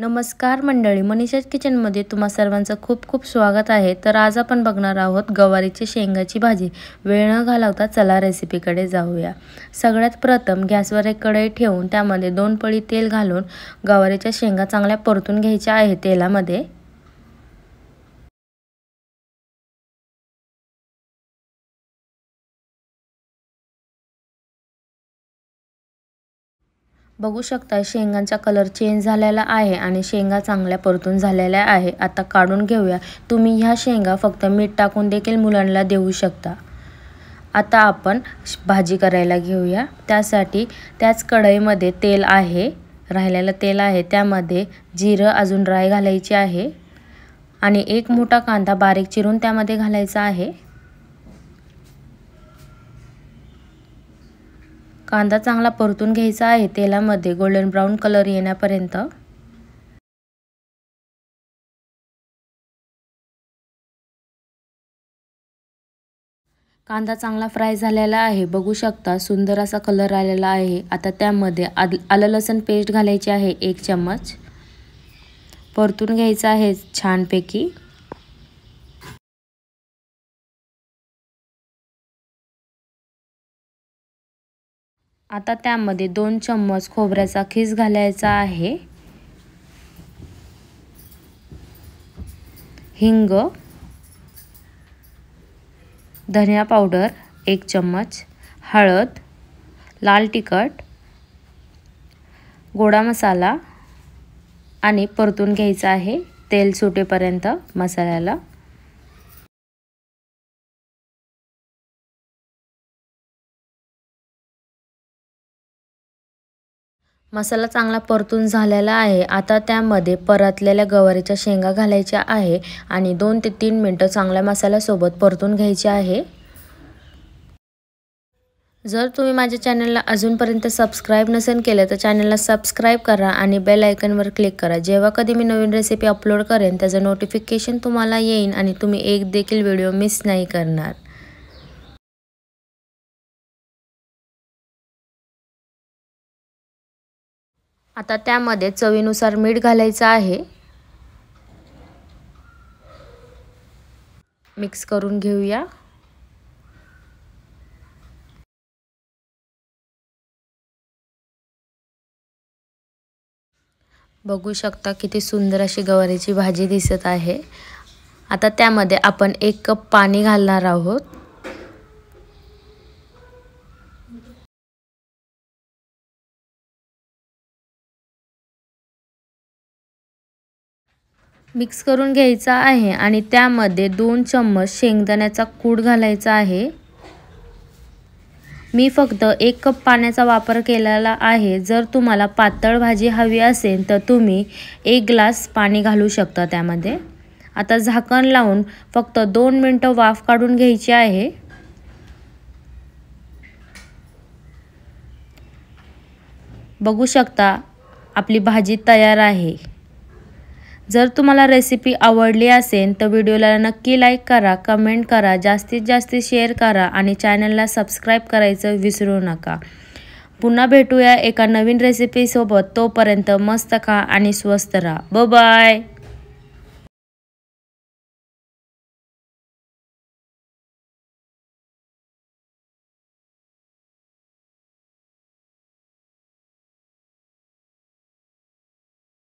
नमस्कार मंडळी मनीषाज किचनमध्ये तुम्हा सर्वांचं खूप खूप स्वागत आहे तर आज आपण बघणार आहोत गवारीची शेंगाची भाजी वेळ न घालवता चला रेसिपीकडे जाऊया सगळ्यात प्रथम गॅसवर एक कढई ठेवून त्यामध्ये दोन पळी तेल घालून गवारीच्या शेंगा चांगल्या परतून घ्यायच्या आहे तेलामध्ये बघू शकता शेंगांचा कलर चेंज झालेला आहे आणि शेंगा चांगल्या परतून झालेल्या आहे आता काढून घेऊया तुम्ही ह्या शेंगा फक्त मीठ टाकून देखील मुलांना देऊ शकता आता आपण भाजी करायला घेऊया त्यासाठी त्याच कढईमध्ये तेल आहे राहिलेलं तेल आहे त्यामध्ये जिरं अजून राय घालायची आहे आणि एक मोठा कांदा बारीक चिरून त्यामध्ये घालायचा आहे कांदा चांगला परतून घ्यायचा आहे तेलामध्ये गोल्डन ब्राऊन कलर येण्यापर्यंत कांदा चांगला फ्राय झालेला आहे बघू शकता सुंदर असा कलर आलेला आहे आता त्यामध्ये आल आलं लसूण पेस्ट घालायची आहे एक चम्मच परतून घ्यायचं आहे छानपैकी आता त्यामध्ये दोन चम्मच खोबऱ्याचा खीस घालायचा आहे हिंग धनिया पावडर एक चम्मच हळद लाल तिखट गोडा मसाला आणि परतून घ्यायचा आहे तेल सुटेपर्यंत मसाल्याला मसाला चांगला परतून झालेला आहे आता त्यामध्ये परतलेल्या गवारीच्या शेंगा घालायच्या आहे आणि दोन ते तीन मिनटं चांगल्या मसाल्यासोबत परतून घ्यायचे आहे जर तुम्ही माझ्या चॅनलला अजूनपर्यंत सबस्क्राईब नसेल केलं तर चॅनलला सबस्क्राईब करा आणि बेल आयकनवर क्लिक करा जेव्हा कधी मी नवीन रेसिपी अपलोड करेन त्याचं नोटिफिकेशन तुम्हाला येईन आणि तुम्ही एक देखील व्हिडिओ मिस नाही करणार आता त्यामध्ये चवीनुसार मीठ घालायचं आहे मिक्स करून घेऊया बघू शकता किती सुंदर अशी गवारीची भाजी दिसत आहे आता त्यामध्ये आपण एक कप पाणी घालणार आहोत मिक्स करून घ्यायचा आहे आणि त्यामध्ये दोन चम्मच शेंगदाण्याचा कूड घालायचा आहे मी फक्त एक कप पाण्याचा वापर केलेला आहे जर तुम्हाला पातळ भाजी हवी असेल तर तुम्ही एक ग्लास पाणी घालू शकता त्यामध्ये आता झाकण लावून फक्त दोन मिनटं वाफ काढून घ्यायची आहे बघू शकता आपली भाजी तयार आहे जर तुम्हाला रेसिपी आवडली असेल तर व्हिडिओला नक्की लाईक करा कमेंट करा जास्तीत जास्त शेअर करा आणि चॅनलला सबस्क्राईब करायचं विसरू नका पुन्हा भेटूया एका नवीन रेसिपीसोबत तोपर्यंत मस्त खा आणि स्वस्त राहा ब बाय